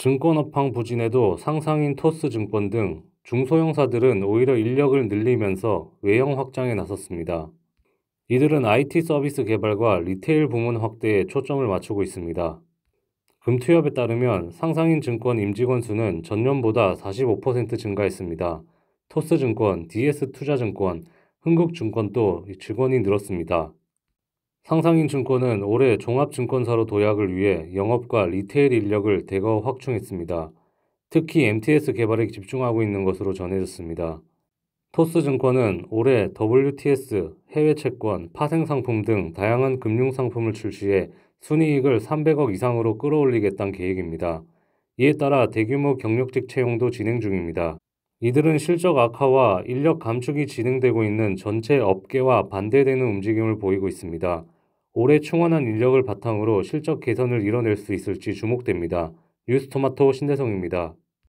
증권업황 부진에도 상상인 토스증권 등 중소형사들은 오히려 인력을 늘리면서 외형 확장에 나섰습니다. 이들은 IT 서비스 개발과 리테일 부문 확대에 초점을 맞추고 있습니다. 금투협에 따르면 상상인 증권 임직원 수는 전년보다 45% 증가했습니다. 토스증권, DS투자증권, 흥국증권도 직원이 늘었습니다. 상상인증권은 올해 종합증권사로 도약을 위해 영업과 리테일 인력을 대거 확충했습니다. 특히 MTS 개발에 집중하고 있는 것으로 전해졌습니다. 토스증권은 올해 WTS, 해외 채권, 파생 상품 등 다양한 금융 상품을 출시해 순이익을 300억 이상으로 끌어올리겠다는 계획입니다. 이에 따라 대규모 경력직 채용도 진행 중입니다. 이들은 실적 악화와 인력 감축이 진행되고 있는 전체 업계와 반대되는 움직임을 보이고 있습니다. 올해 충원한 인력을 바탕으로 실적 개선을 이뤄낼 수 있을지 주목됩니다. 뉴스토마토 신대성입니다.